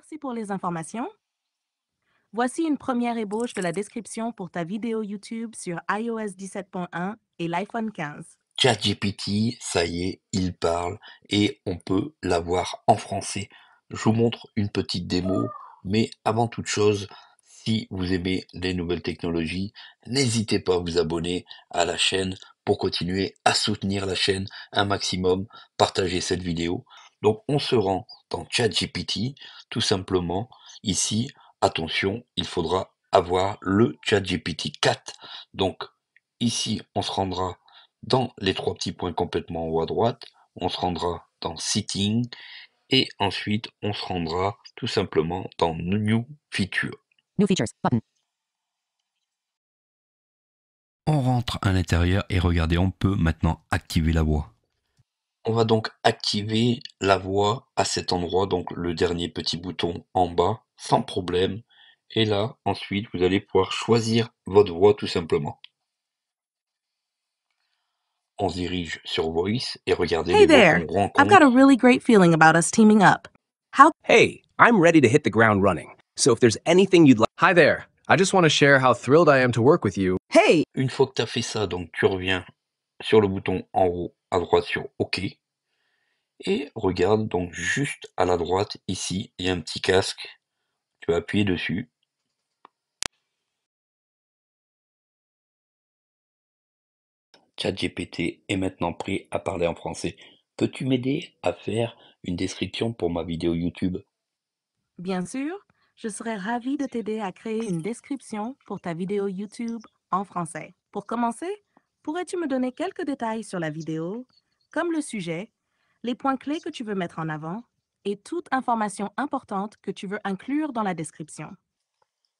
Merci pour les informations. Voici une première ébauche de la description pour ta vidéo YouTube sur iOS 17.1 et l'iPhone 15. ChatGPT, ça y est, il parle et on peut l'avoir en français. Je vous montre une petite démo, mais avant toute chose, si vous aimez les nouvelles technologies, n'hésitez pas à vous abonner à la chaîne pour continuer à soutenir la chaîne un maximum, partagez cette vidéo. Donc on se rend dans ChatGPT, tout simplement, ici, attention, il faudra avoir le ChatGPT 4. Donc ici, on se rendra dans les trois petits points complètement en haut à droite, on se rendra dans Sitting, et ensuite on se rendra tout simplement dans New Feature. Features, On rentre à l'intérieur et regardez, on peut maintenant activer la voix. On va donc activer la voix à cet endroit, donc le dernier petit bouton en bas, sans problème. Et là, ensuite, vous allez pouvoir choisir votre voix tout simplement. On dirige sur Voice et regardez Hey les voix there. I've got a really great feeling about us teaming up. How Hey, I'm ready to hit the ground running. So if there's anything you'd like, Hi there. I just want to share how thrilled I am to work with you. hey, Une fois que tu as fait ça, donc tu reviens sur le bouton en haut à droite sur OK. Et regarde donc juste à la droite ici, il y a un petit casque. Tu vas appuyer dessus. ChatGPT est maintenant prêt à parler en français. Peux-tu m'aider à faire une description pour ma vidéo YouTube Bien sûr, je serais ravi de t'aider à créer une description pour ta vidéo YouTube en français. Pour commencer, pourrais-tu me donner quelques détails sur la vidéo, comme le sujet, les points clés que tu veux mettre en avant et toute information importante que tu veux inclure dans la description?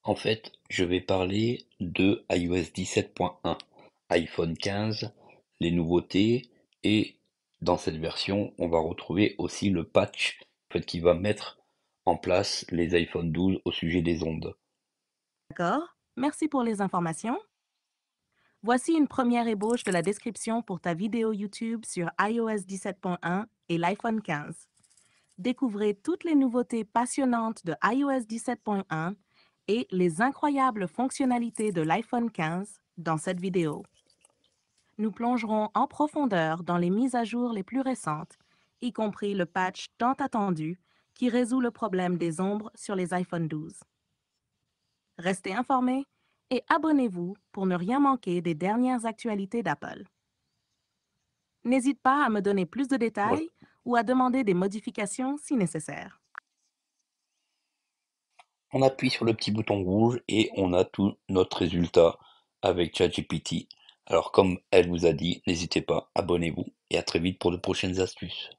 En fait, je vais parler de iOS 17.1, iPhone 15, les nouveautés et dans cette version, on va retrouver aussi le patch qui va mettre en place les iPhone 12 au sujet des ondes. D'accord, merci pour les informations. Voici une première ébauche de la description pour ta vidéo YouTube sur iOS 17.1 et l'iPhone 15. Découvrez toutes les nouveautés passionnantes de iOS 17.1 et les incroyables fonctionnalités de l'iPhone 15 dans cette vidéo. Nous plongerons en profondeur dans les mises à jour les plus récentes, y compris le patch tant attendu qui résout le problème des ombres sur les iPhone 12. Restez informés et abonnez-vous pour ne rien manquer des dernières actualités d'Apple. N'hésite pas à me donner plus de détails ou à demander des modifications si nécessaire. On appuie sur le petit bouton rouge et on a tout notre résultat avec ChatGPT. Alors comme elle vous a dit, n'hésitez pas, abonnez-vous et à très vite pour de prochaines astuces.